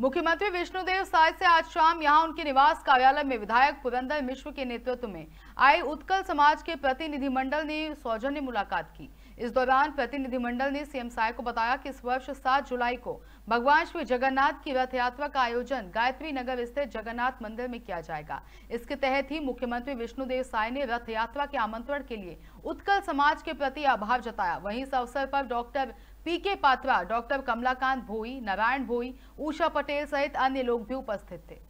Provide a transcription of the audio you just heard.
मुख्यमंत्री विष्णुदेव साय से आज शाम यहां उनके निवास कार्यालय में विधायक पुरंदर मिश्र के नेतृत्व में आए उत्कल समाज के प्रतिनिधिमंडल ने सौजन्य मुलाकात की इस दौरान प्रतिनिधिमंडल ने सीएम साय को बताया कि इस वर्ष 7 जुलाई को भगवान श्री जगन्नाथ की रथ यात्रा का आयोजन गायत्री नगर स्थित जगन्नाथ मंदिर में किया जाएगा इसके तहत ही मुख्यमंत्री विष्णुदेव साय ने रथ यात्रा के आमंत्रण के लिए उत्कल समाज के प्रति आभार जताया वहीं इस अवसर पर doctor P K Patra doctor Kamalakant Bhoi Narayan Bhoi Usha Patel सहित अन्य लोग भी उपस्थित थे